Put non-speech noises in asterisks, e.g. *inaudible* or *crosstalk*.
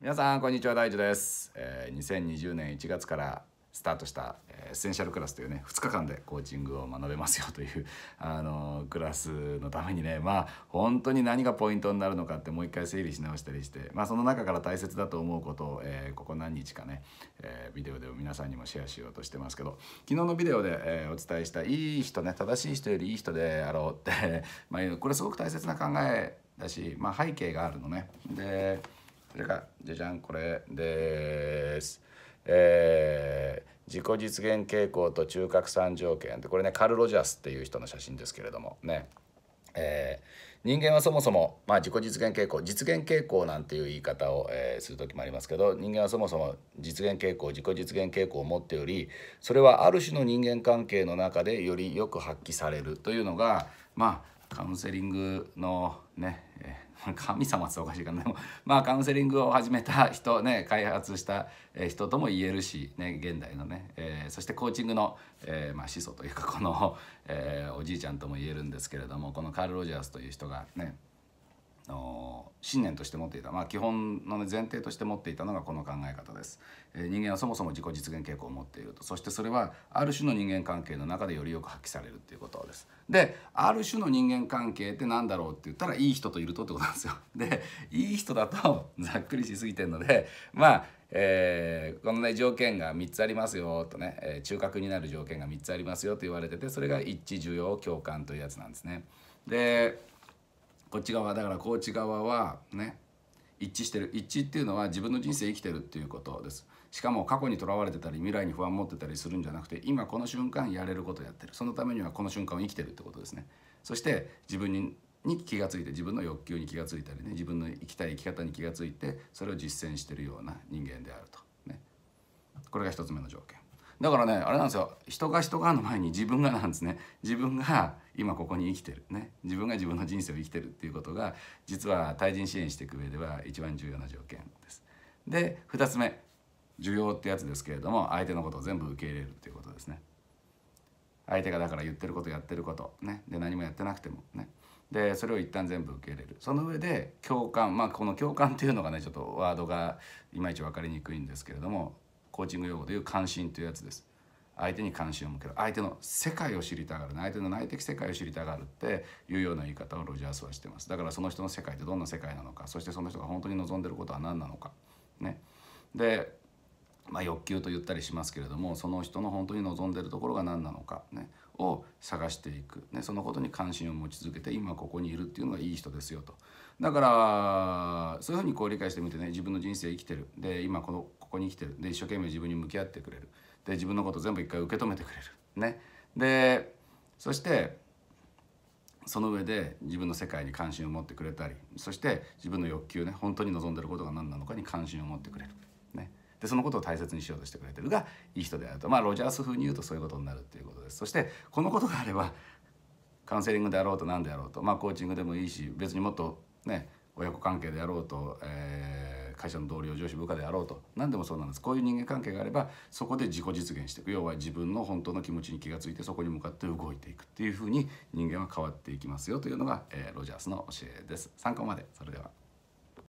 皆さんこんにちは大樹です、えー、2020年1月からスタートしたエッセンシャルクラスというね2日間でコーチングを学べますよという *laughs* あのクラスのためにねまあ本当に何がポイントになるのかってもう一回整理し直したりしてまあその中から大切だと思うことを、えー、ここ何日かね、えー、ビデオで皆さんにもシェアしようとしてますけど昨日のビデオで、えー、お伝えしたいい人ね正しい人よりいい人であろうって *laughs* まあこれすごく大切な考えだし、まあ、背景があるのね。でそれからじゃじゃんこれです。えー、自己実現傾向と中核三条件でこれねカル・ロジャスっていう人の写真ですけれどもね、えー、人間はそもそも、まあ、自己実現傾向実現傾向なんていう言い方を、えー、する時もありますけど人間はそもそも実現傾向自己実現傾向を持っておりそれはある種の人間関係の中でよりよく発揮されるというのがまあカウンセリングのね、え *laughs* 神様っておかしいかなでもまあカウンセリングを始めた人ね開発した人とも言えるし、ね、現代のね、えー、そしてコーチングの、えー、まあ、始祖というかこの、えー、おじいちゃんとも言えるんですけれどもこのカール・ロジャースという人がねの信念として持っていた、まあ、基本の、ね、前提として持っていたのがこの考え方です。人間はそもそも自己実現傾向を持っているとそしてそれはある種の人間関係の中でよりよく発揮されるっていうことです。である種の人間関係って何だろうって言ったらいい人といるとってことなんですよ。*laughs* でいい人だとざっくりしすぎてるので *laughs* まあえー、このね条件が3つありますよとね、えー、中核になる条件が3つありますよと言われててそれが一致需要共感というやつなんですね。でこっち側だからコーチ側はね一致してる一致っていうのは自分の人生生きてるっていうことですしかも過去にとらわれてたり未来に不安持ってたりするんじゃなくて今この瞬間やれることやってるそのためにはこの瞬間を生きてるってことですねそして自分にに気がついて自分の欲求に気がついたりね自分の生きたい生き方に気がついてそれを実践してるような人間であるとねこれが一つ目の条件だからねあれなんですよ人が人がの前に自分がなんですね自分が今ここに生きてるね自分が自分の人生を生きてるっていうことが実は対人支援していく上では一番重要な条件です。で2つ目需要ってやつですけれども相手のことを全部受け入れるっていうことですね。相手がだから言ってることやってることねで何もやってなくてもねでそれを一旦全部受け入れるその上で共感まあこの共感っていうのがねちょっとワードがいまいち分かりにくいんですけれどもコーチング用語でいう関心というやつです相手に関心を向ける相手の世界を知りたがる相手の内的世界を知りたがるっていうような言い方をロジャースはしてますだからその人の世界ってどんな世界なのかそしてその人が本当に望んでることは何なのかねでまあ、欲求と言ったりしますけれどもその人の本当に望んでるところが何なのか、ね、を探していく、ね、そのことに関心を持ち続けて今ここにいるっていうのがいい人ですよとだからそういうふうにこう理解してみてね自分の人生生きてるで今このここに生きてるで一生懸命自分に向き合ってくれるで自分のこと全部一回受け止めてくれるねでそしてその上で自分の世界に関心を持ってくれたりそして自分の欲求ね本当に望んでることが何なのかに関心を持ってくれる、ね、でそのことを大切にしようとしてくれてるがいい人であるとまあロジャース風に言うとそういうことになるっていうことですそしてこのことがあればカウンセリングであろうと何であろうとまあコーチングでもいいし別にもっとね親子関係であろうと、えー会社の同僚上司部下であろうと何でもそうなんですこういう人間関係があればそこで自己実現していく要は自分の本当の気持ちに気が付いてそこに向かって動いていくっていうふうに人間は変わっていきますよというのが、えー、ロジャースの教えです。参考までそれでは